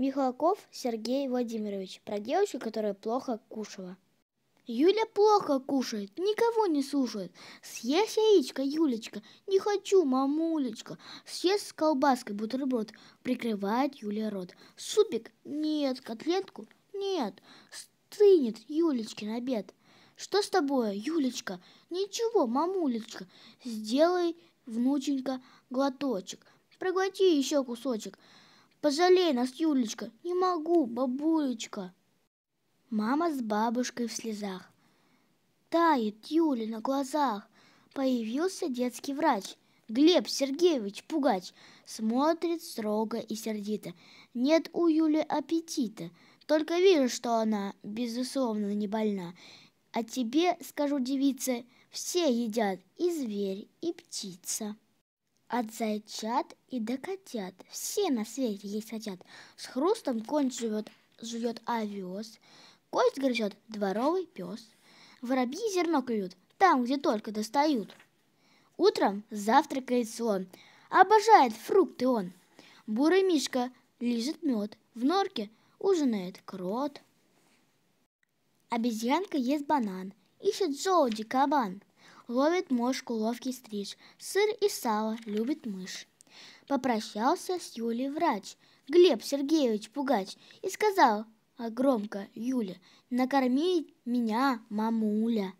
Михалков Сергей Владимирович про девочку, которая плохо кушала. Юля плохо кушает, никого не слушает. Съешь яичко, Юлечка, не хочу, мамулечка. Съешь с колбаской бутерброд, прикрывает Юля рот. Супик? Нет. Котлетку? Нет. Стынет на обед. Что с тобой, Юлечка? Ничего, мамулечка. Сделай, внученька, глоточек. Проглоти еще кусочек. Пожалей нас, Юлечка. Не могу, бабулечка. Мама с бабушкой в слезах. Тает Юля на глазах. Появился детский врач. Глеб Сергеевич Пугач смотрит строго и сердито. Нет у Юли аппетита. Только вижу, что она, безусловно, не больна. А тебе, скажу девице, все едят и зверь, и птица. От зайчат и до котят. Все на свете есть хотят. С хрустом конь живет, живет овес. Кость грызет дворовый пес. Воробьи зерно клюют там, где только достают. Утром завтракает слон. Обожает фрукты он. Бурый мишка лижет мед. В норке ужинает крот. Обезьянка ест банан. Ищет желуди кабан ловит мошку ловкий стриж, сыр и сало любит мышь. Попрощался с Юлей врач, Глеб Сергеевич Пугач, и сказал а громко Юля, накорми меня, мамуля.